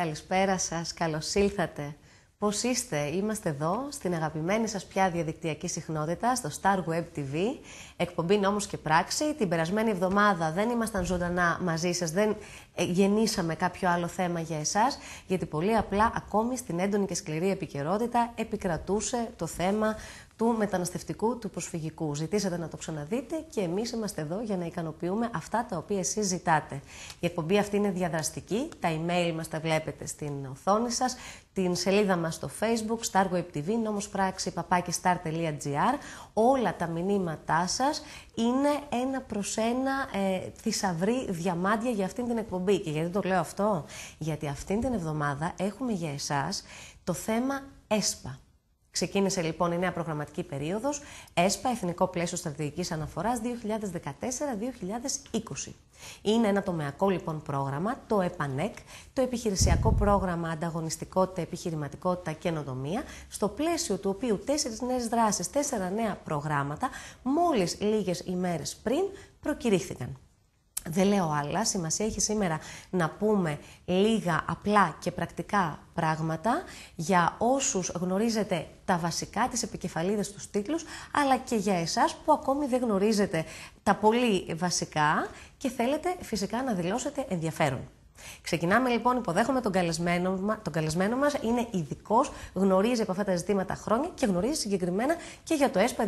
Καλησπέρα σας, καλώς ήλθατε. Πώς είστε, είμαστε εδώ στην αγαπημένη σας πια διαδικτυακή συχνότητα, στο Star Web TV, εκπομπή νόμους και πράξη. Την περασμένη εβδομάδα δεν ήμασταν ζωντανά μαζί σας, δεν ε, γεννήσαμε κάποιο άλλο θέμα για εσάς, γιατί πολύ απλά ακόμη στην έντονη και σκληρή επικαιρότητα επικρατούσε το θέμα του μεταναστευτικού, του προσφυγικού. Ζητήσατε να το ξαναδείτε και εμείς είμαστε εδώ για να ικανοποιούμε αυτά τα οποία εσείς ζητάτε. Η εκπομπή αυτή είναι διαδραστική. Τα email μας τα βλέπετε στην οθόνη σας, την σελίδα μας στο Facebook, Star TV, νόμος πράξη papakistar.gr. Όλα τα μηνύματά σας είναι ένα προς ένα ε, θησαυρή διαμάντια για αυτήν την εκπομπή. Και γιατί το λέω αυτό, Γιατί αυτήν την εβδομάδα έχουμε για εσάς το θέμα ΕΣΠΑ. Ξεκίνησε λοιπόν η νέα προγραμματική περίοδος ΕΣΠΑ, Εθνικό Πλαίσιο Στρατηγικής Αναφοράς 2014-2020. Είναι ένα τομεακό λοιπόν πρόγραμμα, το ΕΠΑΝΕΚ, το επιχειρησιακό πρόγραμμα Ανταγωνιστικότητα, Επιχειρηματικότητα και Ενοδομία, στο πλαίσιο του οποίου τέσσερις νέες δράσεις, τέσσερα νέα προγράμματα, μόλις λίγες ημέρες πριν προκηρύχθηκαν. Δεν λέω άλλα, σημασία έχει σήμερα να πούμε λίγα απλά και πρακτικά πράγματα για όσους γνωρίζετε τα βασικά, τις επικεφαλίδες, τους τίτλους, αλλά και για εσάς που ακόμη δεν γνωρίζετε τα πολύ βασικά και θέλετε φυσικά να δηλώσετε ενδιαφέρον. Ξεκινάμε λοιπόν, υποδέχομαι τον καλεσμένο, τον καλεσμένο μας, είναι ειδικός, γνωρίζει από αυτά τα ζητήματα χρόνια και γνωρίζει συγκεκριμένα και για το ΕΣΠΑ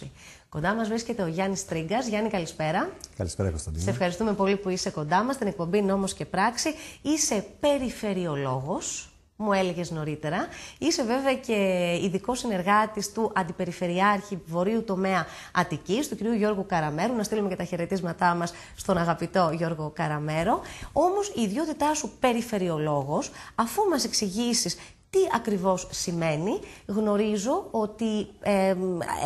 2014-2020. Κοντά μας βρίσκεται ο Γιάννης Τρίγκας. Γιάννη καλησπέρα. Καλησπέρα Κωνσταντίνα. Σε ευχαριστούμε πολύ που είσαι κοντά μας, στην εκπομπή Νόμος και Πράξη. Είσαι περιφερειολόγος μου έλεγες νωρίτερα. Είσαι βέβαια και ειδικός συνεργάτης του Αντιπεριφερειάρχη Βορείου Τομέα Αττικής, του κ. Γιώργου Καραμέρου. Να στείλουμε και τα χαιρετίσματά μας στον αγαπητό Γιώργο Καραμέρο. Όμως η ιδιότητά σου περιφερειολόγος, αφού μας εξηγήσεις τι ακριβώς σημαίνει, γνωρίζω ότι ε,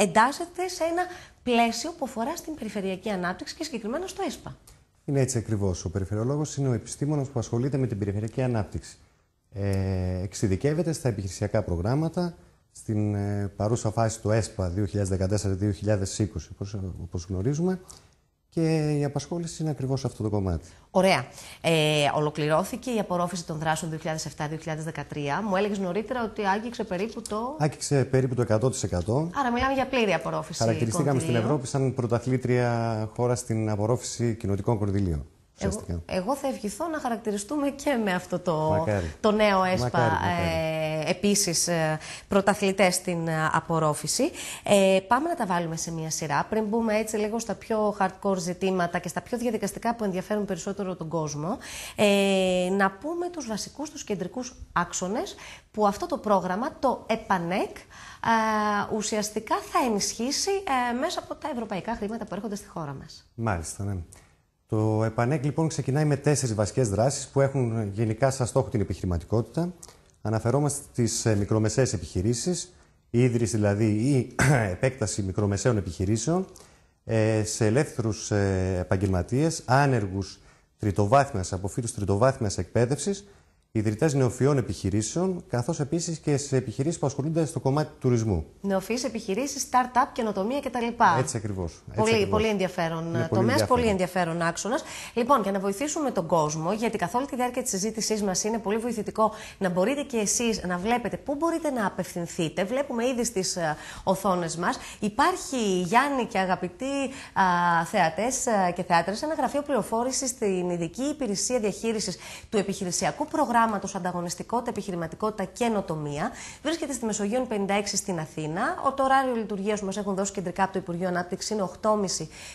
εντάσσεται σε ένα πλαίσιο που αφορά στην περιφερειακή ανάπτυξη και συγκεκριμένα στο ΕΣΠΑ. Είναι έτσι ακριβώς. Ο περιφερειολόγος είναι ο επιστήμονας που ασχολείται με την περιφερειακή ανάπτυξη ε, εξειδικεύεται στα επιχειρησιακά προγράμματα στην ε, παρούσα φάση του ΕΣΠΑ 2014-2020, όπως γνωρίζουμε, και η απασχόληση είναι ακριβώς αυτό το κομμάτι. Ωραία. Ε, ολοκληρώθηκε η απορρόφηση των δράσεων 2007-2013. Μου έλεγες νωρίτερα ότι άγγιξε περίπου το. Άγγιξε περίπου το 100%. Άρα, μιλάμε για πλήρη απορρόφηση. Χαρακτηριστήκαμε στην Ευρώπη σαν πρωταθλήτρια χώρα στην απορρόφηση κοινοτικών κονδυλίων. Εγώ, εγώ θα ευχηθώ να χαρακτηριστούμε και με αυτό το, το νέο ΕΣΠΑ Ε, επίσης ε, πρωταθλητές στην ε, απορρόφηση. Ε, πάμε να τα βάλουμε σε μια σειρά. Πριν μπούμε έτσι λίγο στα πιο hardcore ζητήματα και στα πιο διαδικαστικά που ενδιαφέρουν περισσότερο τον κόσμο, ε, να πούμε τους βασικούς, τους κεντρικούς άξονες που αυτό το πρόγραμμα, το ΕΠΑΝΕΚ, ε, ουσιαστικά θα ενισχύσει μέσα από τα ευρωπαϊκά χρήματα που έρχονται στη χώρα μας. Μάλιστα, ναι. Το ΕΠΑΝΕΚ λοιπόν ξεκινάει με τέσσερις βασικές δράσεις που έχουν γενικά σαν στόχο την επιχειρηματικότητα. Αναφερόμαστε στις ε, μικρομεσαίες επιχειρήσεις, η ίδρυση δηλαδή ή επέκταση μικρομεσαίων επιχειρήσεων, ε, σε ελεύθερους ε, επαγγελματίες, άνεργους τριτοβάθμιας, από τριτοβάθμιας εκπαίδευσης ιδρυτές νεοφυών επιχειρήσεων, καθώς επίσης και σε επιχειρήσεις που ασχολούνται στο κομμάτι του τουρισμού. Νεοφυείς επιχειρήσεις, startup, καινοτομία κτλ. Έτσι ακριβώς. Πολύ, πολύ ενδιαφέρον τομέας, πολύ ενδιαφέρον άξονας. Λοιπόν, για να βοηθήσουμε τον κόσμο, γιατί καθ' όλη τη διάρκεια της συζήτησής μας είναι πολύ βοηθητικό να μπορείτε και εσείς να βλέπετε πού μπορείτε να απευθυνθείτε. Βλέπουμε ήδη στις ε, οθόνες μας. Υπάρχει, Γιάννη και αγαπητοί θεατές ε, και θεάτρες, ένα γραφείο πληροφόρησης στην ειδική υπηρεσία διαχείρισης του επιχειρησιακού προγράμματος προγράμματος Ανταγωνιστικότητα, Επιχειρηματικότητα και Νοτομία. Βρίσκεται στη Μεσογείο 56 στην Αθήνα. Ο, το ωράριο λειτουργίας που μας έχουν δώσει κεντρικά από το Υπουργείο Ανάπτυξης είναι 8.30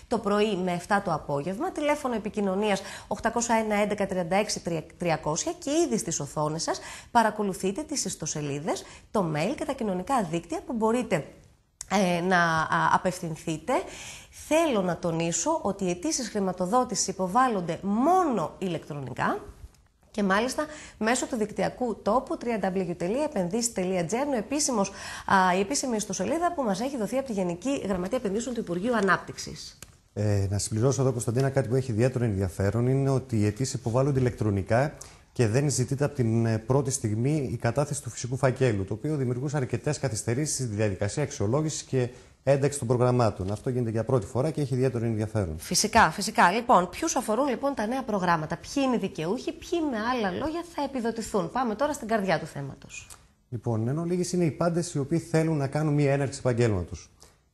το πρωί με 7 το απόγευμα. Τηλέφωνο επικοινωνίας 801 1136 300 και ήδη στις οθόνες σας παρακολουθείτε τις ιστοσελίδες, το mail και τα κοινωνικά δίκτυα που μπορείτε ε, να απευθυνθείτε. Θέλω να τονίσω ότι οι αιτήσεις χρηματοδότησης υποβάλλονται μόνο ηλεκτρονικά και μάλιστα μέσω του δικτυακού τόπου www.επενδύσει.gr, η επίσημη ιστοσελίδα που μας έχει δοθεί από τη Γενική Γραμματεία Επενδύσεων του Υπουργείου Ανάπτυξης. Ε, να συμπληρώσω εδώ, Κωνσταντίνα, κάτι που έχει ιδιαίτερο ενδιαφέρον είναι ότι οι αιτήσει υποβάλλονται ηλεκτρονικά και δεν ζητείται από την ε, πρώτη στιγμή η κατάθεση του φυσικού φακέλου, το οποίο δημιουργούσε αρκετές καθυστερήσεις στη διαδικασία αξιολόγησης και ένταξη των προγραμμάτων. Αυτό γίνεται για πρώτη φορά και έχει ιδιαίτερο ενδιαφέρον. Φυσικά, φυσικά. Λοιπόν, ποιους αφορούν λοιπόν τα νέα προγράμματα, ποιοι είναι οι δικαιούχοι, ποιοι με άλλα λόγια θα επιδοτηθούν. Πάμε τώρα στην καρδιά του θέματος. Λοιπόν, εν ολίγη είναι οι πάντες οι οποίοι θέλουν να κάνουν μία έναρξη επαγγέλματος.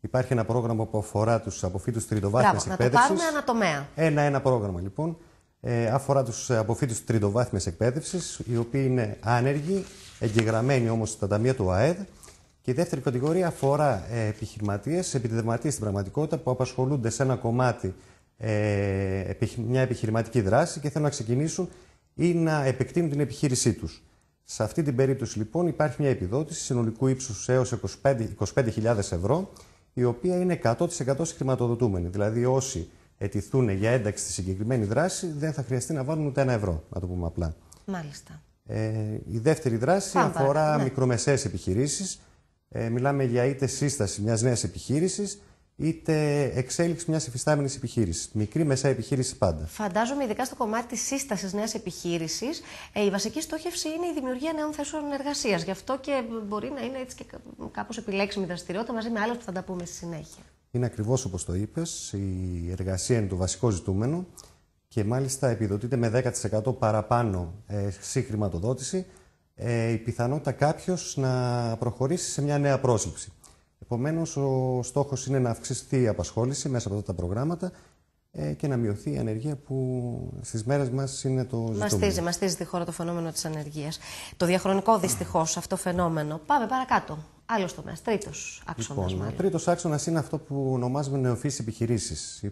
Υπάρχει ένα πρόγραμμα που αφορά τους αποφύτους τριτοβάθμιας εκπαίδευση. Να το πάρουμε ανατομέα. Ένα-ένα πρόγραμμα λοιπόν. Ε, αφορά τους αποφύτους τριτοβάθμιας εκπαίδευσης, οι οποίοι είναι άνεργοι, εγγεγραμμένοι όμως στα ταμεία του ΑΕΔ και η δεύτερη κατηγορία αφορά ε, επιχειρηματίες, στην πραγματικότητα που απασχολούνται σε ένα κομμάτι, ε, μια επιχειρηματική δράση και θέλουν να ξεκινήσουν ή να επεκτείνουν την επιχείρησή τους. Σε αυτή την περίπτωση λοιπόν υπάρχει μια επιδότηση συνολικού ύψους έως 25.000 ευρώ η οποία είναι 100% χρηματοδοτούμενη. Δηλαδή όσοι ετηθούν για ένταξη στη συγκεκριμένη δράση δεν θα χρειαστεί να βάλουν ούτε ένα ευρώ, να το πούμε απλά. Μάλιστα. Ε, η δεύτερη δράση αφορά ναι. επιχειρήσεις. Ε, μιλάμε για είτε σύσταση μιας νέας επιχείρησης, είτε εξέλιξη μιας υφιστάμενης επιχείρησης. Μικρή, μέσα επιχείρηση πάντα. Φαντάζομαι, ειδικά στο κομμάτι τη σύστασης νέας επιχείρησης, ε, η βασική στόχευση είναι η δημιουργία νέων θέσεων εργασίας. Γι' αυτό και μπορεί να είναι έτσι και κάπως επιλέξιμη δραστηριότητα μαζί με άλλες που θα τα πούμε στη συνέχεια. Είναι ακριβώς όπως το είπες. Η εργασία είναι το βασικό ζητούμενο και μάλιστα επιδοτείται με 10% παραπάνω ε, ε, η πιθανότητα κάποιος να προχωρήσει σε μια νέα πρόσληψη. Επομένως, ο στόχος είναι να αυξηθεί η απασχόληση μέσα από αυτά τα προγράμματα ε, και να μειωθεί η ανεργία που στις μέρες μας είναι το ζητούμενο. Μαστίζει, μαστίζει τη χώρα το φαινόμενο της ανεργίας. Το διαχρονικό δυστυχώς αυτό φαινόμενο. Πάμε παρακάτω. Άλλος τομέας, τρίτος άξονας. Λοιπόν, ο τρίτος άξονας είναι αυτό που ονομάζουμε νεοφύση επιχειρήσει.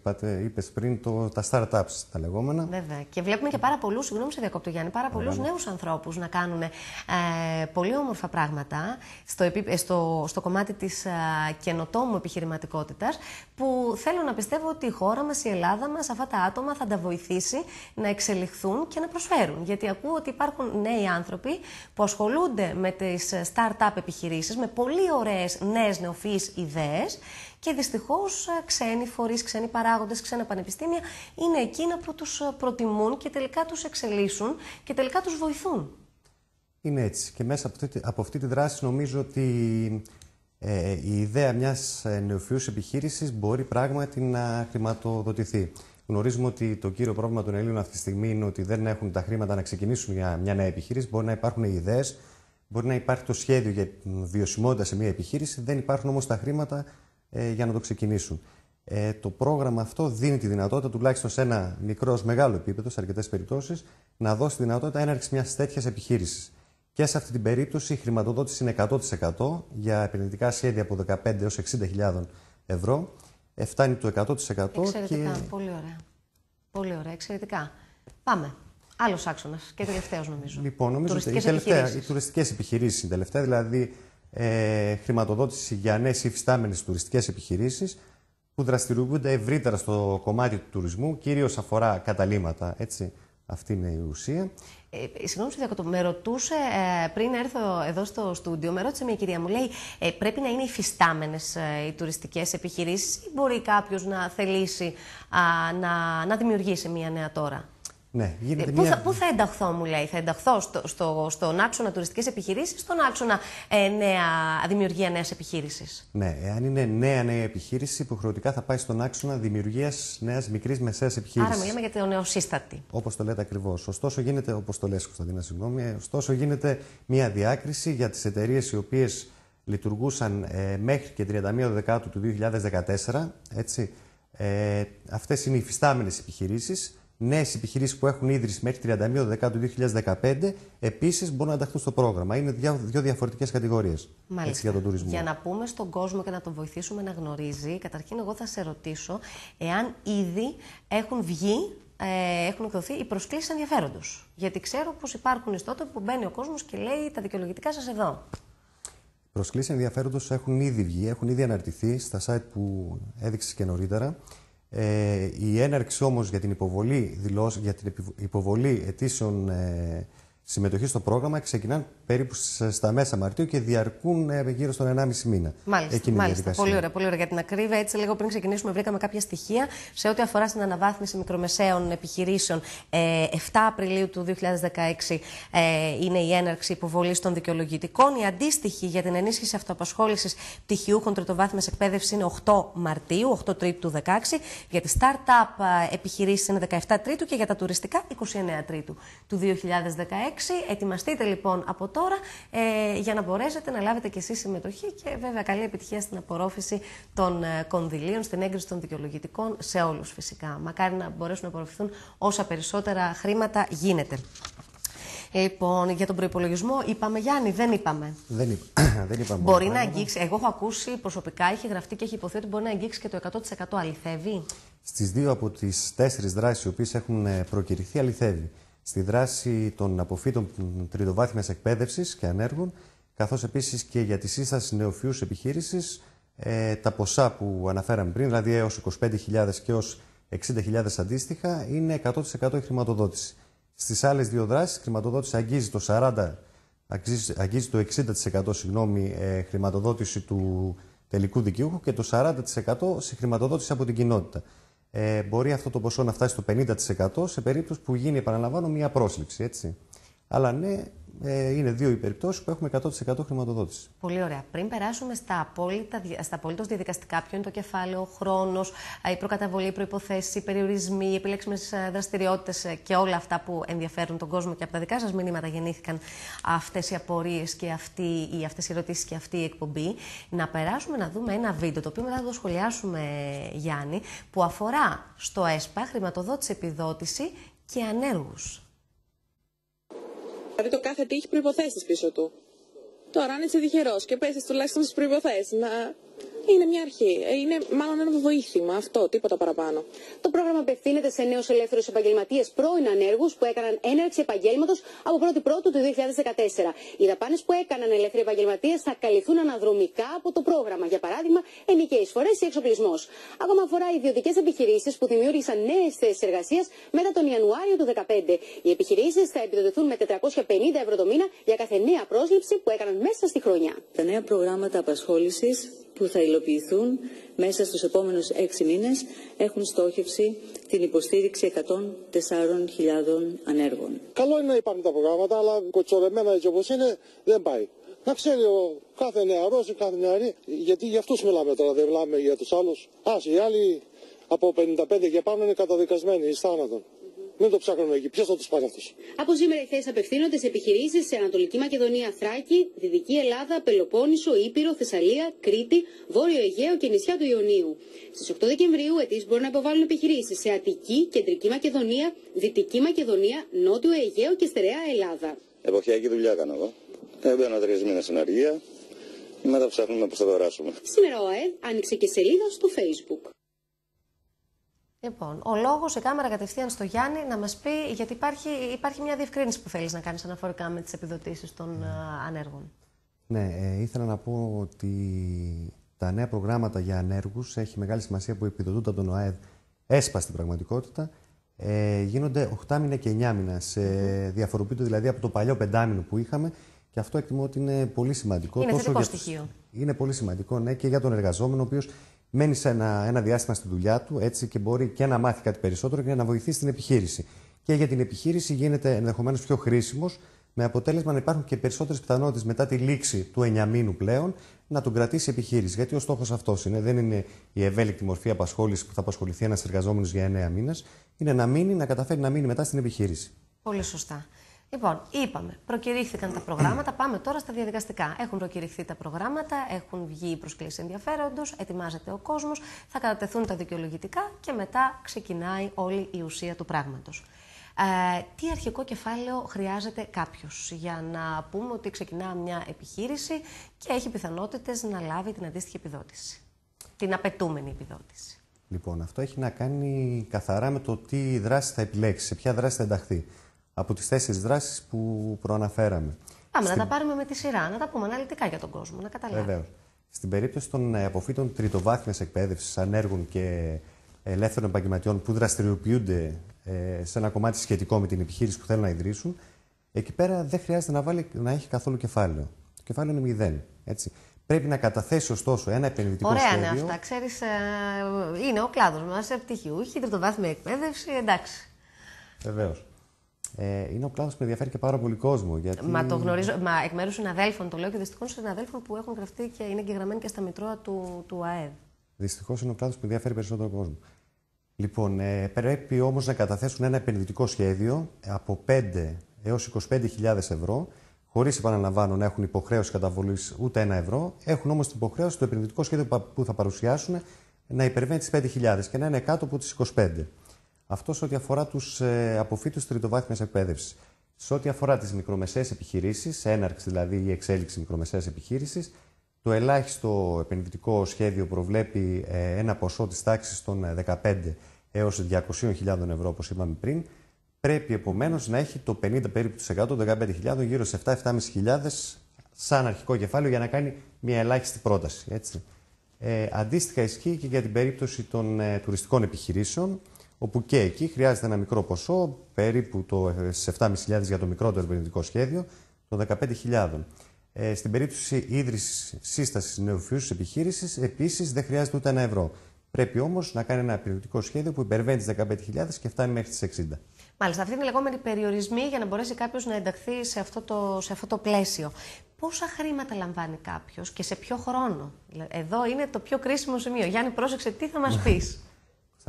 Είπες πριν το, τα startups, τα λεγόμενα. Βέβαια. Και βλέπουμε και πάρα πολλούς, συγγνώμη σε διακόπτω Γιάννη, πάρα πολλούς νέους ανθρώπους να κάνουν ε, πολύ όμορφα πράγματα στο, ε, στο, στο κομμάτι της ε, καινοτόμου επιχειρηματικότητας που θέλω να πιστεύω ότι η χώρα μας, η Ελλάδα μας, αυτά τα άτομα θα τα βοηθήσει να εξελιχθούν και να προσφέρουν. Γιατί ακούω ότι υπάρχουν νέοι άνθρωποι που ασχολούνται με τις ε, startup επιχειρήσεις, με πολύ πολύ ωραίες νέες νεοφυείς ιδέες, και δυστυχώς ε, ξένοι φορείς, ξένοι παράγοντες, ξένα πανεπιστήμια είναι εκείνα που τους ε, προτιμούν και τελικά τους εξελίσσουν και τελικά τους βοηθούν. Είναι έτσι και μέσα από αυτή, από αυτή τη δράση νομίζω ότι ε, η ιδέα μιας νεοφυούς επιχείρησης μπορεί πράγματι να χρηματοδοτηθεί. Γνωρίζουμε ότι το κύριο πρόβλημα των Ελλήνων αυτή τη στιγμή είναι ότι δεν έχουν τα χρήματα να ξεκινήσουν μια, μια νέα επιχείρηση. Μπορεί να υπάρχουν ιδέες, Μπορεί να υπάρχει το σχέδιο για βιωσιμότητα σε μια επιχείρηση, δεν υπάρχουν όμως τα χρήματα ε, για να το ξεκινήσουν. Ε, το πρόγραμμα αυτό δίνει τη δυνατότητα, τουλάχιστον σε ένα μικρό ως μεγάλο επίπεδο, σε αρκετές περιπτώσεις, να δώσει τη δυνατότητα έναρξης μιας τέτοιας επιχείρησης. Και σε αυτή την περίπτωση η χρηματοδότηση είναι 100% για επενδυτικά σχέδια από 15 έως 60.000 ευρώ. Ε, φτάνει το 100% Εξαιρετικά, και... πολύ ωραία. Πολύ ωραία, εξαιρετικά. Πάμε. Άλλος άξονας και τελευταίος, νομίζω. Λοιπόν, νομίζω ότι οι, τελευταία, οι τουριστικές επιχειρήσεις είναι τελευταία, δηλαδή ε, χρηματοδότηση για νέες υφιστάμενες τουριστικές επιχειρήσεις που δραστηριοποιούνται ευρύτερα στο κομμάτι του τουρισμού, κυρίως αφορά καταληματα Έτσι. Αυτή είναι η ουσία. Ε, συγγνώμη, Σουδιακό, με ρωτούσε ε, πριν έρθω εδώ στο στούντιο, με ρώτησε μια κυρία μου, λέει ε, πρέπει να είναι υφιστάμενες ε, οι τουριστικές επιχειρήσεις ή μπορεί κάποιος να θελήσει να, να δημιουργήσει μια νέα τώρα. Ναι, γίνεται ε, πού, θα, πού ενταχθώ, μου λέει, θα ενταχθώ στο, στο, στον άξονα τουριστική επιχειρήση, στον άξονα νέα, δημιουργία νέας επιχείρησης. Ναι, εάν είναι νέα νέα επιχείρηση, υποχρεωτικά θα πάει στον άξονα δημιουργίας νέας μικρής μεσαίας επιχείρησης. Άρα, μιλάμε για το νεοσύστατη. Όπως το λέτε ακριβώς. Ωστόσο, γίνεται, όπως το Κωνσταντίνα, συγγνώμη, ε, ωστόσο, γίνεται μια διάκριση για τις εταιρείες οι οποίες λειτουργούσαν ε, μέχρι και 31 Δεκάτου του 2014. Έτσι. Ε, αυτές είναι οι φυστάμενες επιχειρήσεις νέες επιχειρήσεις που έχουν ίδρυση μέχρι 31 του 2015 επίσης μπορούν να ενταχθούν στο πρόγραμμα. Είναι δύο διαφορετικές κατηγορίες για τον τουρισμό. Για να πούμε στον κόσμο και να τον βοηθήσουμε να γνωρίζει, καταρχήν εγώ θα σε ρωτήσω εάν ήδη έχουν βγει ε, έχουν εκδοθεί οι προσκλήσεις ενδιαφέροντος. Γιατί ξέρω πως υπάρχουν τότε που μπαίνει ο κόσμος και λέει τα δικαιολογητικά σας εδώ. Προσκλήσεις ενδιαφέροντος έχουν ήδη βγει, έχουν ήδη αναρτηθεί στα site που έδειξες και νωρίτερα. Ε, η έναρξη όμως για την υποβολή, δηλώς, για την υποβολή αιτήσεων ε, συμμετοχής στο πρόγραμμα ξεκινάνε περίπου στα μέσα Μαρτίου και διαρκούν ε, γύρω στον 1,5 μήνα. Μάλιστα. Εκείνη μάλιστα. Πολύ ωραία, πολύ ωραία. Για την ακρίβεια, έτσι λίγο πριν ξεκινήσουμε, βρήκαμε κάποια στοιχεία σε ό,τι αφορά στην αναβάθμιση μικρομεσαίων επιχειρήσεων. 7 ε, Απριλίου του 2016 ε, είναι η έναρξη υποβολής των δικαιολογητικών. Η αντίστοιχη για την ενίσχυση αυτοαπασχόλησης πτυχιούχων τριτοβάθμιας εκπαίδευσης είναι 8 Μαρτίου, 8 Τρίτου του 16. Για τι startup επιχειρήσεις είναι 17 Τρίτου και για τα τουριστικά 29 Τρίτου του 2016. Ετοιμαστείτε λοιπόν από τώρα τώρα ε, για να μπορέσετε να λάβετε και εσείς συμμετοχή και βέβαια καλή επιτυχία στην απορρόφηση των ε, κονδυλίων, στην έγκριση των δικαιολογητικών σε όλους, φυσικά. Μακάρι να μπορέσουν να απορροφηθούν όσα περισσότερα χρήματα γίνεται. Λοιπόν, για τον προπολογισμό είπαμε Γιάννη, δεν είπαμε. Δεν, είπα, δεν είπαμε. Μπορεί να αγγίξει. Εγώ έχω ακούσει προσωπικά, έχει γραφτεί και έχει υποθεί ότι μπορεί να αγγίξει και το 100% αληθεύει. Στις δύο από τις τέσσερις δράσεις οι οποίες έχουν ε, προκηρυχθεί, αληθεύει στη δράση των αποφύτων τριτοβάθμιας εκπαίδευσης και ανέργων, καθώς επίσης και για τη σύσταση νεοφιού επιχείρησης, ε, τα ποσά που αναφέραμε πριν, δηλαδή έως 25.000 και έως 60.000 αντίστοιχα, είναι 100% χρηματοδότηση. Στις άλλες δύο δράσεις, η χρηματοδότηση αγγίζει το 40% αγγίζει το 60% συγγνώμη, ε, χρηματοδότηση του τελικού δικαιούχου και το 40% σε χρηματοδότηση από την κοινότητα. Ε, μπορεί αυτό το ποσό να φτάσει στο 50% σε περίπτωση που γίνει, επαναλαμβάνω, μία πρόσληψη. Έτσι. Αλλά ναι, ε, είναι δύο οι περιπτώσεις που έχουμε 100% χρηματοδότηση. Πολύ ωραία. Πριν περάσουμε στα, απόλυτα, στα διαδικαστικά, ποιο είναι το κεφάλαιο, ο χρόνος, ε, η προκαταβολή, οι προποθέσει, οι περιορισμοί, οι επιλέξιμες δραστηριότητες ε, και όλα αυτά που ενδιαφέρουν τον κόσμο και από τα δικά σας μηνύματα γεννήθηκαν αυτές οι απορίες και αυτή, ή αυτές οι ερωτήσεις και αυτή εκπομπή. Να περάσουμε να δούμε ένα βίντεο το οποίο μετά θα το σχολιάσουμε, Γιάννη, που αφορά στο ΕΣΠΑ χρηματοδότηση επιδότηση και ανέργους. Δηλαδή το κάθε τι έχει προποθέσει πίσω του. Τώρα αν είσαι τυχερός και πέσει τουλάχιστον στις προποθέσει, να είναι μια αρχή. Ε, είναι μάλλον ένα βοήθημα αυτό, τίποτα παραπάνω. Το πρόγραμμα απευθύνεται σε νέους ελεύθερους επαγγελματίες πρώην ανέργους που έκαναν έναρξη επαγγέλματος από 1η Πρώτου του 2014. Οι δαπάνες που έκαναν ελεύθεροι επαγγελματίες θα καλυφθούν αναδρομικά από το πρόγραμμα. Για παράδειγμα, ενοικίε φορέ ή εξοπλισμός. Ακόμα αφορά ιδιωτικές επιχειρήσεις που δημιούργησαν νέες θέσεις εργασίας μετά τον Ιανουάριο του 2015. Οι επιχειρήσεις θα επιδοτηθούν με 450 ευρώ το μήνα για κάθε νέα πρόσληψη που έκαναν μέσα στη χρονιά. Τα νέα προγράμματα απασχόλησης που θα υλοποιηθούν υλοποιηθούν μέσα στους επόμενους έξι μήνες έχουν στόχευση την υποστήριξη 104.000 ανέργων. Καλό είναι να υπάρχουν τα προγράμματα, αλλά κοτσορεμένα έτσι όπως είναι δεν πάει. Να ξέρει ο κάθε νεαρός, η κάθε νεαρή, γιατί για αυτούς μιλάμε τώρα, δεν μιλάμε για τους άλλους. Ας, οι άλλοι από 55 και πάνω είναι καταδικασμένοι εις θάνατον. Μην το ψάχνουμε εκεί. Ποιος θα τους πάρει αυτούς. Από σήμερα οι θέσεις απευθύνονται σε επιχειρήσεις σε Ανατολική Μακεδονία, Θράκη, Δυτική Ελλάδα, Πελοπόννησο, Ήπειρο, Θεσσαλία, Κρήτη, Βόρειο Αιγαίο και νησιά του Ιωνίου. Στις 8 Δεκεμβρίου ετήσει μπορούν να υποβάλουν επιχειρήσεις σε Αττική, Κεντρική Μακεδονία, Δυτική Μακεδονία, Νότιο Αιγαίο και Στερεά Ελλάδα. Εποχιακή δουλειά κάνω εγώ. Έμπαινα ε, τρεις μήνες στην αργία. Μετά ψάχνουμε πώς θα Σήμερα ο ΑΕΔ άνοιξε και σελίδα στο Facebook. Λοιπόν, ο λόγος σε κάμερα κατευθείαν στο Γιάννη να μας πει, γιατί υπάρχει, υπάρχει μια διευκρίνηση που θέλεις να κάνεις αναφορικά με τις επιδοτήσεις των ναι. ανέργων. Ναι, ε, ήθελα να πω ότι τα νέα προγράμματα για ανέργους έχει μεγάλη σημασία που επιδοτούνται από τον ΟΑΕΔ, έσπα στην πραγματικότητα. Ε, γίνονται 8 μήνα και 9 μήνα. Σε διαφοροποιούνται δηλαδή από το παλιό πεντάμινο που είχαμε και αυτό εκτιμώ ότι είναι πολύ σημαντικό. Είναι τόσο θετικό για... στοιχείο. Είναι πολύ σημαντικό, ναι, και για τον εργαζόμενο, ο μένει σε ένα, ένα διάστημα στη δουλειά του έτσι και μπορεί και να μάθει κάτι περισσότερο και να βοηθήσει την επιχείρηση. Και για την επιχείρηση γίνεται ενδεχομένως πιο χρήσιμος, με αποτέλεσμα να υπάρχουν και περισσότερες πιθανότητες μετά τη λήξη του 9 μήνου πλέον να τον κρατήσει η επιχείρηση. Γιατί ο στόχος αυτός είναι, δεν είναι η ευέλικτη μορφή απασχόλησης που θα απασχοληθεί ένας εργαζόμενος για 9 μήνες, είναι να μείνει, να καταφέρει να μείνει μετά στην επιχείρηση. Πολύ σωστά. Λοιπόν, είπαμε, προκηρύχθηκαν τα προγράμματα. Πάμε τώρα στα διαδικαστικά. Έχουν προκηρυχθεί τα προγράμματα, έχουν βγει οι προσκλήσεις ενδιαφέροντος, ετοιμάζεται ο κόσμος, θα κατατεθούν τα δικαιολογητικά και μετά ξεκινάει όλη η ουσία του πράγματος. Ε, τι αρχικό κεφάλαιο χρειάζεται κάποιος για να πούμε ότι ξεκινά μια επιχείρηση και έχει πιθανότητες να λάβει την αντίστοιχη επιδότηση. Την απαιτούμενη επιδότηση. Λοιπόν, αυτό έχει να κάνει καθαρά με το τι δράση θα επιλέξει, σε ποια δράση θα ενταχθεί από τις τέσσερις δράσεις που προαναφέραμε. Πάμε να τα πάρουμε με τη σειρά, να τα πούμε αναλυτικά για τον κόσμο, να καταλάβει. Βεβαίως. Στην περίπτωση των ε, αποφύτων τριτοβάθμιας εκπαίδευσης, ανέργων και ελεύθερων επαγγελματιών που δραστηριοποιούνται ε, σε ένα κομμάτι σχετικό με την επιχείρηση που θέλουν να ιδρύσουν, εκεί πέρα δεν χρειάζεται να, βάλει, να έχει καθόλου κεφάλαιο. Το κεφάλαιο είναι μηδέν. Έτσι. Πρέπει να καταθέσει ωστόσο ένα επενδυτικό Ωραία ναι, σχέδιο. Ωραία είναι αυτά. Ξέρεις, ε, είναι ο κλάδος μας. πτυχιούχοι, τριτοβάθμια εκπαίδευση, εντάξει. Βεβαίως ε, είναι ο κλάδος που ενδιαφέρει και πάρα πολύ κόσμο. Γιατί... Μα το γνωρίζω. Μα εκ μέρους συναδέλφων, το λέω και δυστυχώς συναδέλφων που έχουν γραφτεί και είναι εγγεγραμμένοι και στα Μητρώα του, του ΑΕΔ. Δυστυχώς είναι ο κλάδος που ενδιαφέρει περισσότερο κόσμο. Λοιπόν, ε, πρέπει όμως να καταθέσουν ένα επενδυτικό σχέδιο από 5 έω 25.000 ευρώ, χωρίς επαναλαμβάνω να έχουν υποχρέωση καταβολής ούτε ένα ευρώ. Έχουν όμως την υποχρέωση το επενδυτικό σχέδιο που θα παρουσιάσουν να υπερβαίνει τις 5.000 και να είναι κάτω από τις 25. Αυτό ε, σε ό,τι αφορά τους αποφύτου τριτοβάθμιας εκπαίδευσης. Σε ό,τι αφορά τις μικρομεσαίες επιχειρήσεις, έναρξη δηλαδή ή εξέλιξη μικρομεσαίας επιχείρησης, το ελάχιστο επενδυτικό σχέδιο προβλέπει ε, ένα ποσό της τάξης των 15 έω 200.000 ευρώ, όπως είπαμε πριν, πρέπει επομένως να έχει το 50 περίπου τους 100, 15.000, γύρω σε 7-7.500 σαν αρχικό κεφάλαιο για να κάνει μια ελάχιστη πρόταση. Έτσι. Ε, αντίστοιχα ισχύει και για την περίπτωση των ε, τουριστικών επιχειρήσεων όπου και εκεί χρειάζεται ένα μικρό ποσό, περίπου το, 7.500 ε, για το μικρότερο επενδυτικό σχέδιο, το 15.000. Ε, στην περίπτωση ίδρυσης σύστασης νεοφυούς επιχείρησης, επίσης δεν χρειάζεται ούτε ένα ευρώ. Πρέπει όμως να κάνει ένα επενδυτικό σχέδιο που υπερβαίνει τις 15.000 και φτάνει μέχρι τις 60. Μάλιστα, αυτοί είναι οι λεγόμενοι περιορισμοί για να μπορέσει κάποιος να ενταχθεί σε αυτό, το, σε αυτό το πλαίσιο. Πόσα χρήματα λαμβάνει κάποιος και σε ποιο χρόνο. Εδώ είναι το πιο κρίσιμο σημείο. Γιάννη, πρόσεξε τι θα μας πεις.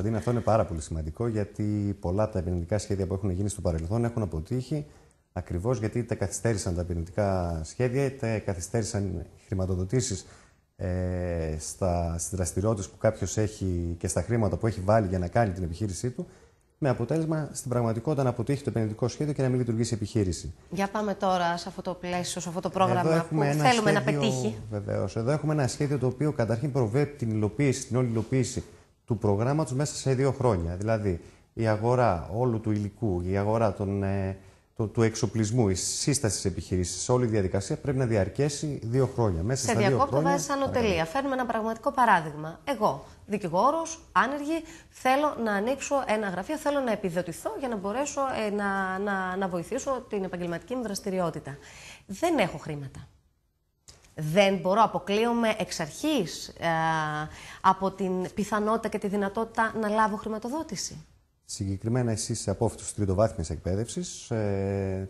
Κωνσταντίνα, αυτό είναι πάρα πολύ σημαντικό γιατί πολλά τα επενδυτικά σχέδια που έχουν γίνει στο παρελθόν έχουν αποτύχει ακριβώς γιατί τα καθυστέρησαν τα επενδυτικά σχέδια, τα καθυστέρησαν χρηματοδοτήσεις ε, στα, στις που κάποιος έχει και στα χρήματα που έχει βάλει για να κάνει την επιχείρησή του, με αποτέλεσμα στην πραγματικότητα να αποτύχει το επενδυτικό σχέδιο και να μην λειτουργήσει η επιχείρηση. Για πάμε τώρα σε αυτό το πλαίσιο, σε αυτό το πρόγραμμα που θέλουμε να πετύχει. Βεβαίως. Εδώ έχουμε ένα σχέδιο το οποίο καταρχήν προβλέπει την υλοποίηση, την όλη υλοποίηση του προγράμματος μέσα σε δύο χρόνια. Δηλαδή, η αγορά όλου του υλικού, η αγορά των, ε, του εξοπλισμού, η σύσταση της επιχειρήσης, όλη η διαδικασία πρέπει να διαρκέσει δύο χρόνια. Μέσα σε διακόπτω, δύο χρόνια. Σε Φέρνουμε ένα πραγματικό παράδειγμα. Εγώ, δικηγόρος, άνεργη, θέλω να ανοίξω ένα γραφείο, θέλω να επιδοτηθώ για να μπορέσω ε, να, να, να βοηθήσω την επαγγελματική μου δραστηριότητα. Δεν έχω χρήματα δεν μπορώ, αποκλείομαι εξ αρχής ε, από την πιθανότητα και τη δυνατότητα να λάβω χρηματοδότηση. Συγκεκριμένα εσείς είσαι απόφυτος της τριτοβάθμιας εκπαίδευσης. Ε,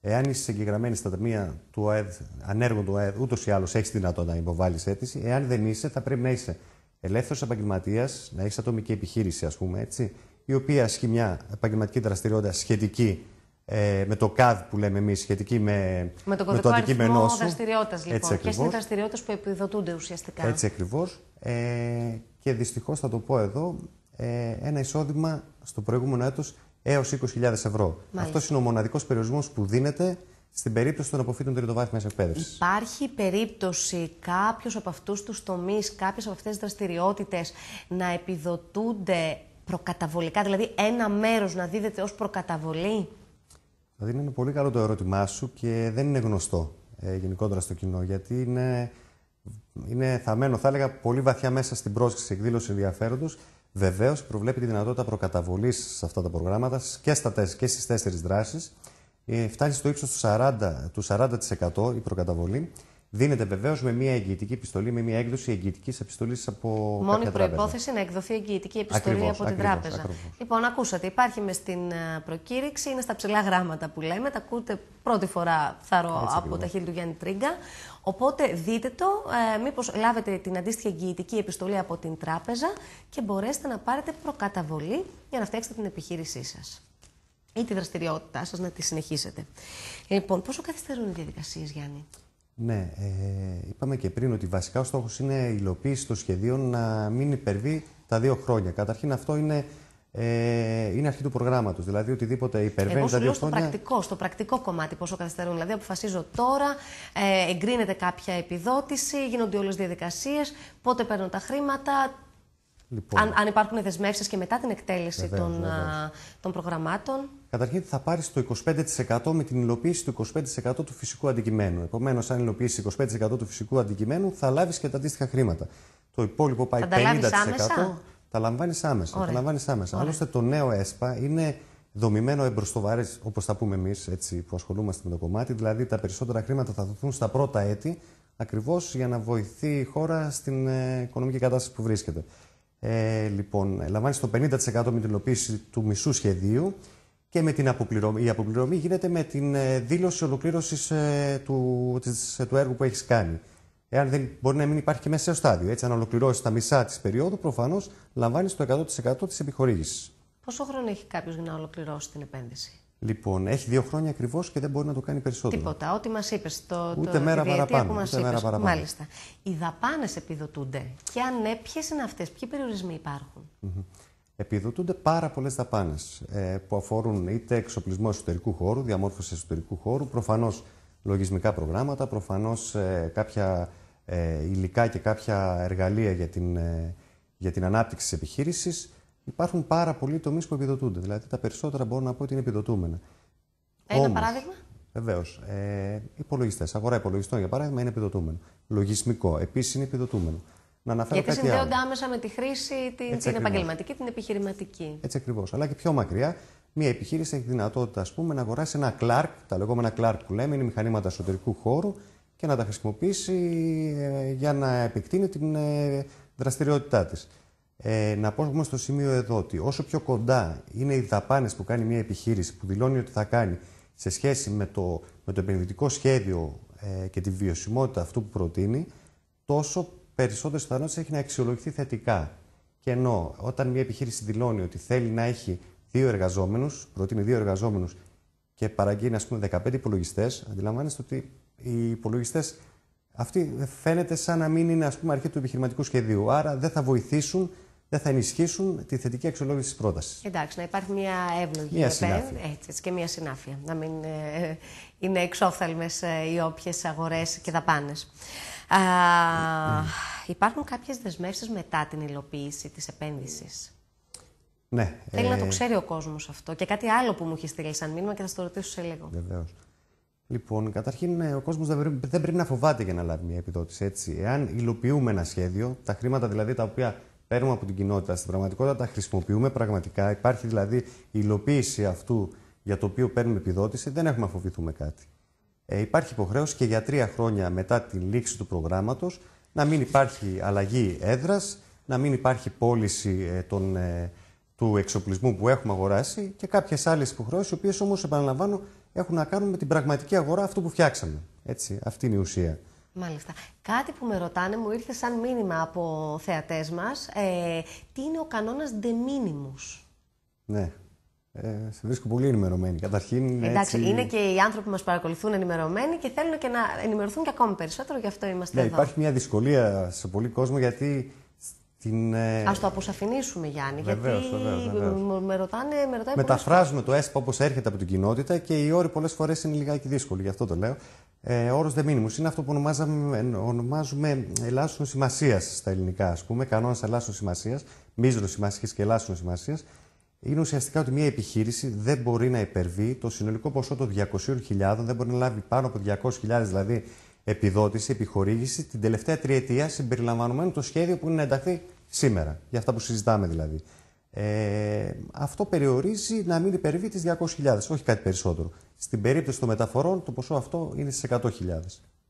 εάν είσαι εγγεγραμμένη στα ταμεία του ΟΕΔ, ανέργων του ΟΕΔ, ούτως ή άλλως έχεις δυνατότητα να υποβάλεις αίτηση. Εάν δεν είσαι, θα πρέπει να είσαι ελεύθερος επαγγελματίας, να έχεις ατομική επιχείρηση ας πούμε έτσι, η οποία ασχεί μια επαγγελματική δραστηριότητα σχετική ε, με το CAD που λέμε εμείς, σχετική με, με το σου. με το αριθμό δραστηριότητα. Λοιπόν. Ποιε είναι οι δραστηριότητες που επιδοτούνται ουσιαστικά. Έτσι ακριβώς. Ε, και δυστυχώς θα το πω εδώ, ε, ένα εισόδημα στο προηγούμενο έτος έως 20.000 ευρώ. Αυτός είναι ο μοναδικός περιορισμός που δίνεται στην περίπτωση των αποφύτων τριτοβάθμιας εκπαίδευσης. Υπάρχει περίπτωση κάποιος από αυτούς τους τομείς, κάποιες από αυτές τις δραστηριότητες να επιδοτούνται προκαταβολικά, δηλαδή ένα μέρος να δίδεται ως προκαταβολή. Δηλαδή είναι πολύ καλό το ερώτημά σου και δεν είναι γνωστό ε, γενικότερα στο κοινό γιατί είναι, είναι θαμένο, θα έλεγα, πολύ βαθιά μέσα στην πρόσκληση εκδήλωση ενδιαφέροντος. Βεβαίως, προβλέπει τη δυνατότητα προκαταβολής σε αυτά τα προγράμματα και, στα, και στις τέσσερις δράσεις. Ε, φτάνει στο ύψος του 40%, του 40% η προκαταβολή Δίνεται βεβαίως με μια εγγυητική επιστολή, με μια έκδοση εγγυητικής επιστολής από την τράπεζα. Μόνη προπόθεση να εκδοθεί εγγυητική επιστολή από την τράπεζα. Ακριβώς. Λοιπόν, ακούσατε, υπάρχει μες στην ε, προκήρυξη, είναι στα ψηλά γράμματα που λέμε, τα ακούτε πρώτη φορά θαρώ από τα χείλη του Γιάννη Τρίγκα. Οπότε δείτε το, ε, μήπως λάβετε την αντίστοιχη εγγυητική επιστολή από την τράπεζα και μπορέσετε να πάρετε προκαταβολή για να φτιάξετε την επιχείρησή σας ή τη δραστηριότητά σας να τη συνεχίσετε. Λοιπόν, πόσο καθυστερούν οι διαδικασίες, Γιάννη. Ναι, ε, είπαμε και πριν ότι βασικά ο στόχος είναι η υλοποίηση των σχεδίων να μην υπερβεί τα δύο χρόνια. Καταρχήν αυτό είναι, ε, είναι αρχή του προγράμματος. Δηλαδή οτιδήποτε υπερβαίνει τα δύο στο χρόνια. πρακτικό, στο πρακτικό κομμάτι, πόσο καθυστερούν. Δηλαδή, αποφασίζω τώρα, ε, εγκρίνεται κάποια επιδότηση, γίνονται όλες οι διαδικασίες, πότε παίρνω τα χρήματα, Λοιπόν. Αν, αν υπάρχουν δεσμεύσεις και μετά την εκτέλεση των, βεβαίως. των προγραμμάτων. Καταρχήν θα πάρει το 25% με την υλοποίηση του 25% του φυσικού αντικειμένου. Επομένως, αν υλοποιήσεις 25% του φυσικού αντικειμένου, θα λάβεις και τα αντίστοιχα χρήματα. Το υπόλοιπο πάει θα 50%. Τα άμεσα. Τα λαμβάνεις άμεσα. Τα λαμβάνεις άμεσα. Άλλωστε, το νέο ΕΣΠΑ είναι δομημένο εμπροστοβαρέ, όπως θα πούμε εμείς που ασχολούμαστε με το κομμάτι. Δηλαδή, τα περισσότερα χρήματα θα δοθούν στα πρώτα έτη, ακριβώς για να βοηθεί η χώρα στην ε, οικονομική κατάσταση που βρίσκεται. Ε, λοιπόν, λαμβάνεις το 50% με την υλοποίηση του μισού σχεδίου και με την αποπληρωμή. Η αποπληρωμή γίνεται με την ε, δήλωση ολοκλήρωσης ε, του, του έργου που έχεις κάνει. Εάν δεν μπορεί να μην υπάρχει και μέσα στάδιο. Έτσι, αν ολοκληρώσεις τα μισά της περίοδου, προφανώς λαμβάνεις το 100% της επιχορήγησης. Πόσο χρόνο έχει κάποιος για να ολοκληρώσει την επένδυση, Λοιπόν, έχει δύο χρόνια ακριβώς και δεν μπορεί να το κάνει περισσότερο. Τίποτα. Ό,τι μας είπες. Το, ούτε το, μέρα παραπάνω. ούτε μέρα παραπάνω. Μάλιστα. Οι δαπάνες επιδοτούνται. Και αν ναι, ποιες είναι αυτές, ποιοι περιορισμοί Επιδοτούνται πάρα πολλές δαπάνες ε, που αφορούν είτε εξοπλισμό εσωτερικού χώρου, διαμόρφωση εσωτερικού χώρου, προφανώς λογισμικά προγράμματα, προφανώς ε, κάποια ε, υλικά και κάποια εργαλεία για την, ε, για την ανάπτυξη της επιχείρησης Υπάρχουν πάρα πολλοί τομείς που επιδοτούνται. Δηλαδή τα περισσότερα μπορώ να πω ότι είναι επιδοτούμενα. Ένα παράδειγμα. Βεβαίως. Ε, υπολογιστές. Αγορά υπολογιστών για παράδειγμα είναι επιδοτούμενο. Λογισμικό επίσης είναι επιδοτούμενο. Να αναφέρω Γιατί κάτι συνδέονται άμεσα με τη χρήση, την, επαγγελματική, την επιχειρηματική. Έτσι ακριβώς. Αλλά και πιο μακριά, μια επιχείρηση έχει δυνατότητα ας πούμε, να αγοράσει ένα κλάρκ, τα λεγόμενα κλάρκ που λέμε, είναι μηχανήματα εσωτερικού χώρου και να τα χρησιμοποιήσει ε, για να επεκτείνει την ε, δραστηριότητά της. Ε, να πω στο σημείο εδώ ότι όσο πιο κοντά είναι οι δαπάνες που κάνει μια επιχείρηση που δηλώνει ότι θα κάνει σε σχέση με το, με το επενδυτικό σχέδιο ε, και τη βιωσιμότητα αυτού που προτείνει, τόσο περισσότερες πιθανότητες έχει να αξιολογηθεί θετικά. Και ενώ όταν μια επιχείρηση δηλώνει ότι θέλει να έχει δύο εργαζόμενους, προτείνει δύο εργαζόμενους και παραγγείλει, ας πούμε, 15 υπολογιστές, αντιλαμβάνεστε ότι οι υπολογιστές αυτοί φαίνεται σαν να μην είναι αρχή του επιχειρηματικού σχεδίου. Άρα δεν θα βοηθήσουν δεν θα ενισχύσουν τη θετική αξιολόγηση της πρότασης. Εντάξει, να υπάρχει μια εύλογη μια Έτσι, έτσι, και μια συνάφεια. Να μην ε, είναι εξόφθαλμες ε, οι όποιες αγορές και δαπάνες. Υπάρχουν κάποιες δεσμεύσεις μετά την υλοποίηση της επένδυσης. Ναι. Θέλει ε... να το ε, ξέρει ο κόσμος αυτό. Και κάτι άλλο που μου έχει στείλει σαν μήνυμα και θα το ρωτήσω σε λίγο. Βεβαίως. Λοιπόν, καταρχήν ο κόσμος δεν πρέπει να φοβάται για να λάβει μια επιδότηση. Έτσι. Εάν υλοποιούμε ένα σχέδιο, τα χρήματα δηλαδή τα οποία παίρνουμε από την κοινότητα, στην πραγματικότητα τα χρησιμοποιούμε πραγματικά, υπάρχει δηλαδή η υλοποίηση αυτού για το οποίο παίρνουμε επιδότηση, δεν έχουμε να κάτι. Ε, υπάρχει υποχρέωση και για τρία χρόνια μετά την λήξη του προγράμματος να μην υπάρχει αλλαγή έδρας, να μην υπάρχει πώληση ε, ε, του εξοπλισμού που έχουμε αγοράσει και κάποιες άλλες υποχρεώσεις, οι οποίες όμως, επαναλαμβάνω, έχουν να κάνουν με την πραγματική αγορά αυτού που φτιάξαμε. Έτσι, αυτή είναι η ουσία. Μάλιστα. Κάτι που με ρωτάνε μου ήρθε σαν μήνυμα από θεατές μας. Ε, τι είναι ο κανόνας de minimus. Ναι. Ε, σε βρίσκω πολύ ενημερωμένη. Καταρχήν. Εντάξει, έτσι... είναι και οι άνθρωποι που μας παρακολουθούν ενημερωμένοι και θέλουν και να ενημερωθούν και ακόμη περισσότερο, γι' αυτό είμαστε ναι, εδώ. Υπάρχει μια δυσκολία σε πολλοί κόσμο γιατί. την, ε, Ας το αποσαφηνίσουμε, Γιάννη. Βεβαίως, γιατί βεβαίως, με ρωτάνε. Με ρωτάνε Μεταφράζουμε το ΕΣΠΑ όπως έρχεται από την κοινότητα και οι όροι πολλές φορές είναι λιγάκι δύσκολοι, γι' αυτό το λέω ε, όρος δε είναι αυτό που ονομάζουμε ελάσσον σημασίας στα ελληνικά, ας πούμε, κανόνας ελάσσον σημασία, μίζρο σημασίας και ελάσσον σημασίας. Είναι ουσιαστικά ότι μια επιχείρηση δεν μπορεί να υπερβεί το συνολικό ποσό των 200.000, δεν μπορεί να λάβει πάνω από 200.000 δηλαδή επιδότηση, επιχορήγηση την τελευταία τριετία συμπεριλαμβανομένου το σχέδιο που είναι να ενταχθεί σήμερα. Για αυτά που συζητάμε δηλαδή. Ε, αυτό περιορίζει να μην υπερβεί τις 200.000, όχι κάτι περισσότερο. Στην περίπτωση των μεταφορών το ποσό αυτό είναι στις 100.000.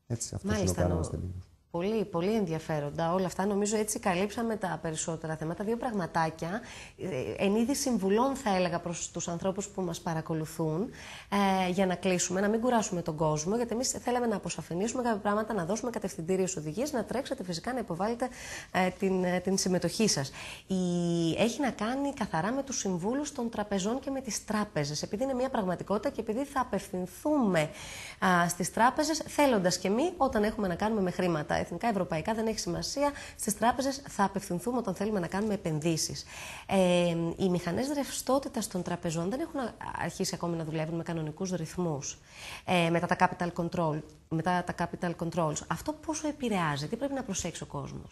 Έτσι, αυτός είναι ο κανόνα τελείως. Πολύ, πολύ ενδιαφέροντα όλα αυτά. Νομίζω έτσι καλύψαμε τα περισσότερα θέματα. Δύο πραγματάκια, ε, εν είδη συμβουλών θα έλεγα προς τους ανθρώπους που μας παρακολουθούν, ε, για να κλείσουμε, να μην κουράσουμε τον κόσμο, γιατί εμείς θέλαμε να αποσαφηνίσουμε κάποια πράγματα, να δώσουμε κατευθυντήριες οδηγίες, να τρέξετε φυσικά να υποβάλλετε ε, την, ε, την συμμετοχή σας. Η, έχει να κάνει καθαρά με τους συμβούλους των τραπεζών και με τις τράπεζες, επειδή είναι μια πραγματικότητα και επειδή θα απευθυνθούμε στι στις τράπεζες, θέλοντας και εμεί όταν έχουμε να κάνουμε με χρήματα εθνικά, ευρωπαϊκά, δεν έχει σημασία. Στις τράπεζες θα απευθυνθούμε όταν θέλουμε να κάνουμε επενδύσεις. Ε, οι μηχανές ρευστότητας των τραπεζών δεν έχουν αρχίσει ακόμη να δουλεύουν με κανονικούς ρυθμούς. Ε, μετά τα capital control, μετά τα capital controls. Αυτό πόσο επηρεάζει, τι πρέπει να προσέξει ο κόσμος.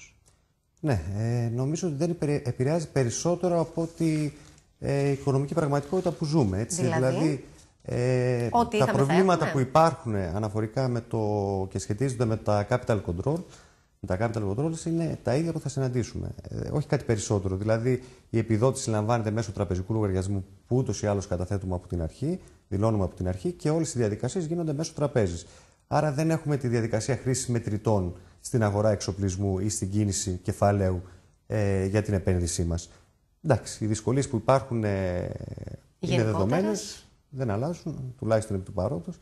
Ναι, ε, νομίζω ότι δεν επηρεάζει περισσότερο από ό,τι ε, οικονομική πραγματικότητα που ζούμε. Έτσι. δηλαδή, δηλαδή ε, τα προβλήματα που υπάρχουν αναφορικά με το και σχετίζονται με τα capital control, τα capital controls είναι τα ίδια που θα συναντήσουμε. Ε, όχι κάτι περισσότερο. Δηλαδή, η επιδότηση λαμβάνεται μέσω τραπεζικού λογαριασμού που ούτως ή άλλως καταθέτουμε από την αρχή, δηλώνουμε από την αρχή και όλες οι διαδικασίες γίνονται μέσω τραπέζης. Άρα δεν έχουμε τη διαδικασία χρήσης μετρητών στην αγορά εξοπλισμού ή στην κίνηση κεφαλαίου ε, για την επένδυσή μας. Εντάξει, οι δυσκολίες που υπάρχουν ε, είναι δεδομένες δεν αλλάζουν, τουλάχιστον επί του παρόντος,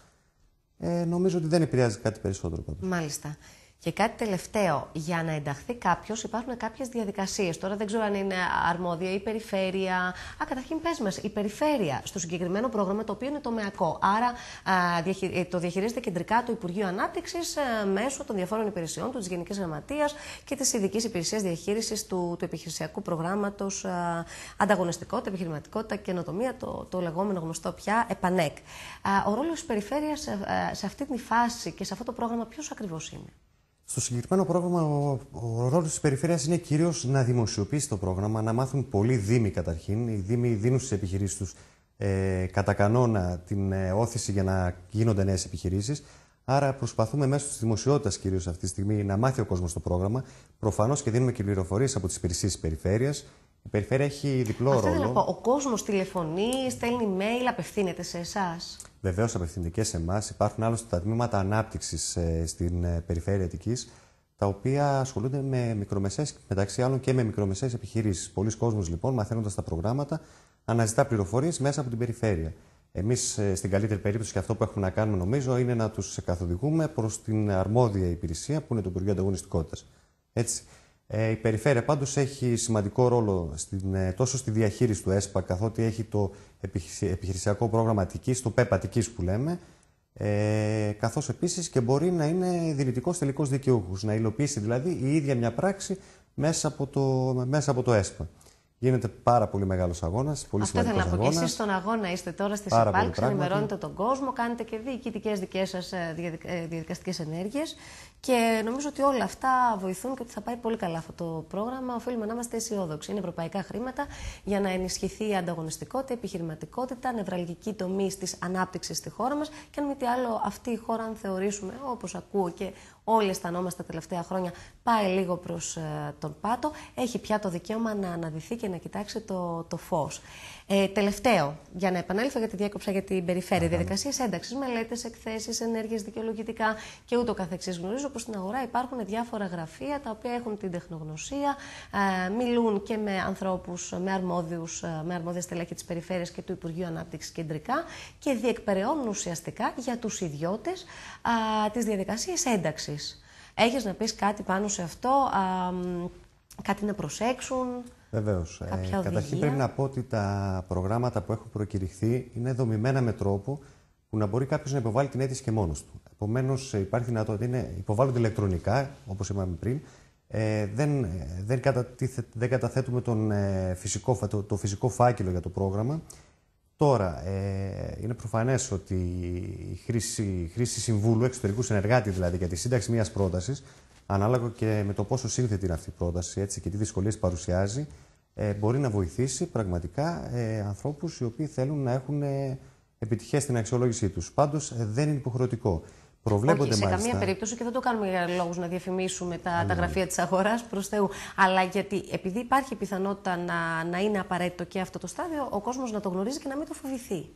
ε, νομίζω ότι δεν επηρεάζει κάτι περισσότερο πάντως. Μάλιστα. Και κάτι τελευταίο, για να ενταχθεί κάποιος υπάρχουν κάποιες διαδικασίες. Τώρα δεν ξέρω αν είναι αρμόδια ή περιφέρεια. Α, καταρχήν πες μας, η περιφέρεια στο συγκεκριμένο πρόγραμμα, το οποίο είναι τομεακό. Άρα α, ε, το διαχειρίζεται κεντρικά το Υπουργείο Ανάπτυξης ε, μέσω των διαφόρων υπηρεσιών του, της Γενικής Γραμματείας και της Ειδικής Υπηρεσίας Διαχείρισης του, του Επιχειρησιακού Προγράμματος ε, Ανταγωνιστικότητα, Επιχειρηματικότητα και Καινοτομία, το, το λεγόμενο γνωστό πια ΕΠΑΝΕΚ. ο ρόλος της περιφέρειας σε, σε αυτή τη φάση και σε αυτό το πρόγραμμα ποιος ακριβώς είναι. Στο συγκεκριμένο πρόγραμμα, ο, ρόλος της Περιφέρειας είναι κυρίως να δημοσιοποιήσει το πρόγραμμα, να μάθουν πολλοί Δήμοι καταρχήν. Οι Δήμοι δίνουν στις επιχειρήσεις τους ε, κατά κανόνα την ε, όθηση για να γίνονται νέες επιχειρήσεις. Άρα, προσπαθούμε μέσω της δημοσιότητας κυρίως αυτή τη στιγμή να μάθει ο κόσμος το πρόγραμμα. Προφανώς και δίνουμε και πληροφορίες από τις υπηρεσίες της Περιφέρειας, η περιφέρεια έχει διπλό Αυτό ρόλο. Θέλω να πω. Ο κόσμος τηλεφωνεί, στέλνει email, απευθύνεται σε εσάς. Βεβαίως απευθύνεται και σε εμάς. Υπάρχουν άλλωστε τα τμήματα ανάπτυξης ε, στην ε, περιφέρεια Αττικής, τα οποία ασχολούνται με μικρομεσαίες, μεταξύ άλλων και με μικρομεσαίες επιχειρήσεις. Πολλοί κόσμοι λοιπόν, μαθαίνοντας τα προγράμματα, αναζητά πληροφορίες μέσα από την περιφέρεια. Εμείς, ε, στην καλύτερη περίπτωση, και αυτό που έχουμε να κάνουμε, νομίζω, είναι να τους καθοδηγούμε προς την αρμόδια υπηρεσία που είναι το Υπουργείο Ανταγωνιστικότητας. Έτσι. Ε, η περιφέρεια πάντως έχει σημαντικό ρόλο στην, ε, τόσο στη διαχείριση του ΕΣΠΑ καθότι έχει το επιχειρησιακό πρόγραμμα Αττικής, το ΠΕΠ που λέμε ε, καθώς επίσης και μπορεί να είναι δυνητικός τελικός δικαιούχος, να υλοποιήσει δηλαδή η ίδια μια πράξη μέσα από το, μέσα από το ΕΣΠΑ. Γίνεται πάρα πολύ μεγάλος αγώνας. Πολύ Αυτό ήθελα να πω. Και εσείς στον αγώνα είστε τώρα στη υπάρξει. ενημερώνετε τον κόσμο, κάνετε και διοικητικέ δικές σας ε, ε, διαδικαστικές ενέργειες. Και νομίζω ότι όλα αυτά βοηθούν και ότι θα πάει πολύ καλά αυτό το πρόγραμμα. Οφείλουμε να είμαστε αισιόδοξοι. Είναι ευρωπαϊκά χρήματα για να ενισχυθεί η ανταγωνιστικότητα, η επιχειρηματικότητα, νευραλγική τομή τη ανάπτυξη στη χώρα μας. Και αν μη τι άλλο, αυτή η χώρα, αν θεωρήσουμε, όπως ακούω και όλοι αισθανόμαστε τα τελευταία χρόνια, πάει λίγο προς ε, τον πάτο, έχει πια το δικαίωμα να αναδυθεί και να κοιτάξει το, το φως. Ε, τελευταίο, για να επανέλθω τη διάκοψα για την περιφέρεια, διαδικασίες ένταξης, μελέτες, εκθέσεις, ενέργειες δικαιολογητικά και ούτω καθεξής. Γνωρίζω πως στην αγορά υπάρχουν διάφορα γραφεία τα οποία έχουν την τεχνογνωσία, ε, μιλούν και με ανθρώπους, με, αρμόδιους, ε, με αρμόδια στελέχη της περιφέρειας και του Υπουργείου Ανάπτυξης κεντρικά και διεκπαιρεώνουν ουσιαστικά για τους ιδιώτες ε, τις διαδικασίες ένταξης. Έχεις να πεις κάτι πάνω σε αυτό, α, ε, κάτι να προσέξουν. Βεβαίως. Ε, καταρχήν πρέπει να πω ότι τα προγράμματα που έχουν προκηρυχθεί είναι δομημένα με τρόπο που να μπορεί κάποιος να υποβάλει την αίτηση και μόνος του. Επομένως, ε, υπάρχει δυνατότητα να υποβάλλονται ηλεκτρονικά, όπως είπαμε πριν. Ε, δεν, ε, δεν, δεν καταθέτουμε τον, ε, φυσικό, το, φυσικό φάκελο για το πρόγραμμα. Τώρα, ε, είναι προφανές ότι η χρήση, η χρήση συμβούλου, εξωτερικού συνεργάτη δηλαδή, για τη σύνταξη μιας πρότασης ανάλογα και με το πόσο σύνθετη είναι αυτή η πρόταση έτσι, και τι δυσκολίες παρουσιάζει, ε, μπορεί να βοηθήσει πραγματικά ε, ανθρώπους οι οποίοι θέλουν να έχουν ε, στην αξιολόγησή τους. Πάντως ε, δεν είναι υποχρεωτικό. Προβλέπονται Όχι, σε μάλιστα. καμία περίπτωση και δεν το κάνουμε για λόγους να διαφημίσουμε τα, ναι, τα ναι. γραφεία της αγοράς προς Θεού. Αλλά γιατί επειδή υπάρχει πιθανότητα να, να είναι απαραίτητο και αυτό το στάδιο, ο κόσμος να το γνωρίζει και να μην το φοβηθεί.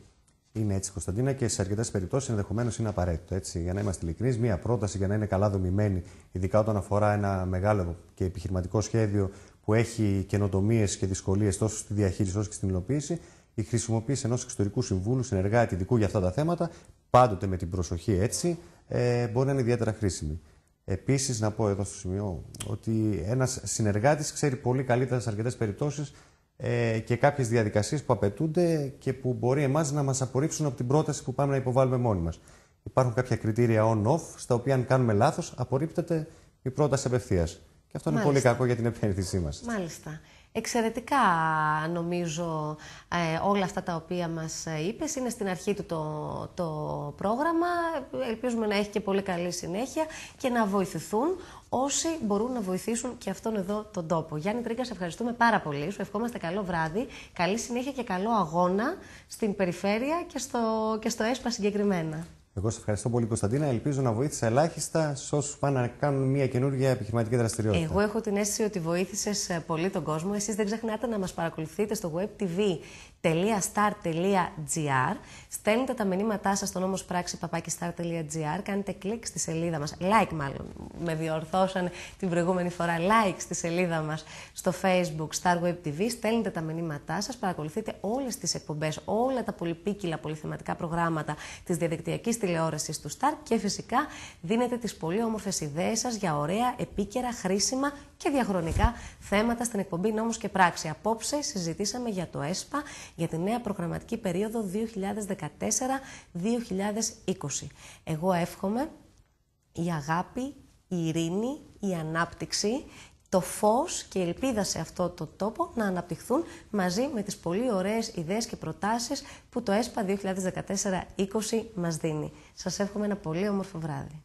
Είναι έτσι, Κωνσταντίνα, και σε αρκετές περιπτώσεις ενδεχομένως είναι απαραίτητο. Έτσι. Για να είμαστε ειλικρινείς, μία πρόταση για να είναι καλά δομημένη, ειδικά όταν αφορά ένα μεγάλο και επιχειρηματικό σχέδιο που έχει καινοτομίες και δυσκολίες τόσο στη διαχείριση όσο και στην υλοποίηση, η χρησιμοποίηση ενός εξωτερικού συμβούλου, συνεργάτη ειδικού για αυτά τα θέματα, πάντοτε με την προσοχή έτσι, ε, μπορεί να είναι ιδιαίτερα χρήσιμη. Επίσης, να πω εδώ στο σημείο ότι ένας συνεργάτης ξέρει πολύ καλύτερα σε αρκετές περιπτώσεις ε, και κάποιες διαδικασίες που απαιτούνται και που μπορεί εμάς να μας απορρίψουν από την πρόταση που πάμε να υποβάλουμε μόνοι μας. Υπάρχουν κάποια κριτήρια on-off, στα οποία αν κάνουμε λάθος, απορρίπτεται η πρόταση απευθείας. Και αυτό είναι πολύ κακό για την επένδυσή μας. Μάλιστα εξαιρετικά νομίζω ε, όλα αυτά τα οποία μας ε, είπες. Είναι στην αρχή του το, πρόγραμμα. Ελπίζουμε να έχει και πολύ καλή συνέχεια και να βοηθηθούν όσοι μπορούν να βοηθήσουν και αυτόν εδώ τον τόπο. Γιάννη Τρίγκα, σε ευχαριστούμε πάρα πολύ. Σου ευχόμαστε καλό βράδυ, καλή συνέχεια και καλό αγώνα στην περιφέρεια και στο, και στο ΕΣΠΑ συγκεκριμένα. Εγώ σε ευχαριστώ πολύ, Κωνσταντίνα. Ελπίζω να βοήθησε ελάχιστα σε όσους πάνε να κάνουν μια καινούργια επιχειρηματική δραστηριότητα. Εγώ έχω την αίσθηση ότι βοήθησες ε, πολύ τον κόσμο. Εσείς δεν ξεχνάτε να μας παρακολουθείτε στο Web TV www.star.gr Στέλνετε τα μηνύματά σας στον νόμος πράξη papakistar.gr Κάνετε κλικ στη σελίδα μας, like μάλλον, με διορθώσαν την προηγούμενη φορά, like στη σελίδα μας στο facebook Star Web TV. Στέλνετε τα μηνύματά σας, παρακολουθείτε όλες τις εκπομπές, όλα τα πολυπίκυλα πολυθεματικά προγράμματα της διαδικτυακής τηλεόρασης του Star και φυσικά δίνετε τις πολύ όμορφες ιδέες σας για ωραία, επίκαιρα, χρήσιμα και διαχρονικά θέματα στην εκπομπή Νόμος και Πράξη. Απόψε συζητήσαμε για το ΕΣΠΑ, για τη νέα προγραμματική περίοδο 2014-2020. Εγώ εύχομαι η αγάπη, η ειρήνη, η ανάπτυξη το φως και η ελπίδα σε αυτό το τόπο να αναπτυχθούν μαζί με τις πολύ ωραίες ιδέες και προτάσεις που το ΕΣΠΑ 2014-20 μας δίνει. Σας εύχομαι ένα πολύ όμορφο βράδυ.